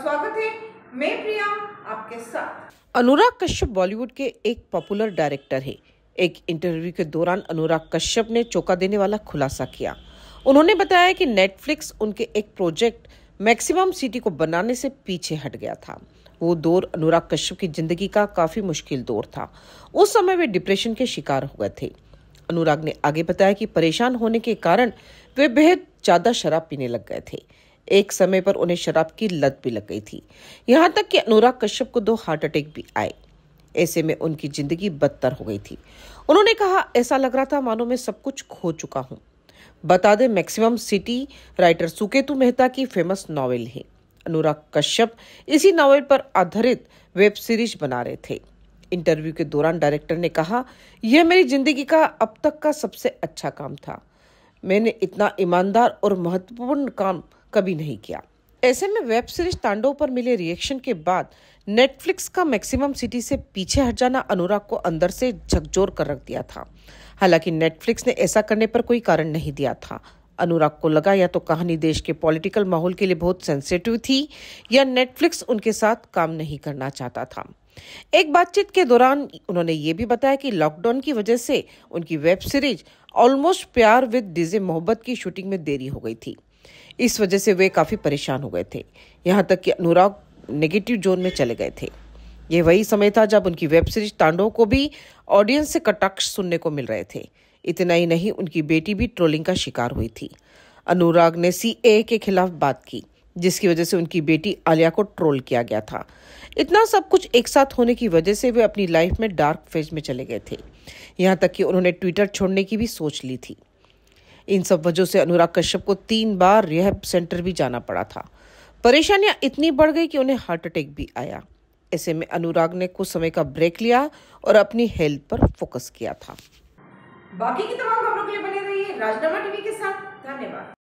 स्वागत है मैं प्रिया आपके साथ अनुराग कश्यप बॉलीवुड के एक पॉपुलर डायरेक्टर है एक इंटरव्यू के दौरान अनुराग कश्यप ने चौंका देने वाला खुलासा किया उन्होंने बताया कि नेटफ्लिक्स उनके एक प्रोजेक्ट मैक्सिमम सिटी को बनाने से पीछे हट गया था वो दौर अनुराग कश्यप की जिंदगी का काफी मुश्किल दौर था उस समय वे डिप्रेशन के शिकार हो गए थे अनुराग ने आगे बताया कि परेशान होने के कारण वे बेहद ज्यादा शराब पीने लग गए थे एक समय पर उन्हें शराब की लत भी लग गई थी यहाँ तक कि अनुराग कश्यप को दो हार्ट अटैक भी आए ऐसे में उनकी जिंदगी बदतर हो गई थी उन्होंने कहा ऐसा लग रहा था मानो मैं सब कुछ खो चुका हूँ बता दें Maximum City writer Suketu Mehta की फेमस नॉवेल है अनुराग कश्यप इसी नॉवेल पर आधारित वेब सीरीज बना रहे थे इंटरव्यू के दौरान डायरेक्टर ने कहा यह मेरी जिंदगी का अब तक का सबसे अच्छा काम था मैंने इतना ईमानदार और महत्वपूर्ण काम कभी नहीं किया ऐसे में वेब सीरीज तांडव पर मिले रिएक्शन के बाद नेटफ्लिक्स का मैक्सिमम सिटी से पीछे हट जाना अनुराग को अंदर से झकझोर कर रख दिया था हालांकि नेटफ्लिक्स ने ऐसा करने पर कोई कारण नहीं दिया था अनुराग को लगा या तो कहानी देश के पॉलिटिकल माहौल के लिए बहुत सेंसिटिव थी या नेटफ्लिक्स उनके साथ काम नहीं करना चाहता था एक बातचीत के दौरान उन्होंने ये भी बताया कि लॉकडाउन की वजह से उनकी web series Almost Pyaar with DJ Mohabbat की शूटिंग में देरी हो गई थी इस वजह से वे काफ़ी परेशान हो गए थे यहाँ तक कि अनुराग नेगेटिव जोन में चले गए थे ये वही समय था जब उनकी वेब सीरीज तांडव को भी ऑडियंस से कटाक्ष सुनने को मिल रहे थे इतना ही नहीं उनकी बेटी भी ट्रोलिंग का शिकार हुई थी अनुराग ने सी के खिलाफ बात की जिसकी वजह से उनकी बेटी आलिया को ट्रोल किया गया था इतना सब कुछ एक साथ होने की वजह से वे अपनी लाइफ में डार्क फेज में चले गए थे यहाँ तक कि उन्होंने ट्विटर छोड़ने की भी सोच ली थी इन सब वजहों से अनुराग कश्यप को तीन बार रिहब सेंटर भी जाना पड़ा था परेशानियां इतनी बढ़ गई कि उन्हें हार्ट अटैक भी आया ऐसे में अनुराग ने कुछ समय का ब्रेक लिया और अपनी हेल्थ पर फोकस किया था बाकी की तमाम खबरों के लिए बने रहिए राजनामा टीवी के साथ धन्यवाद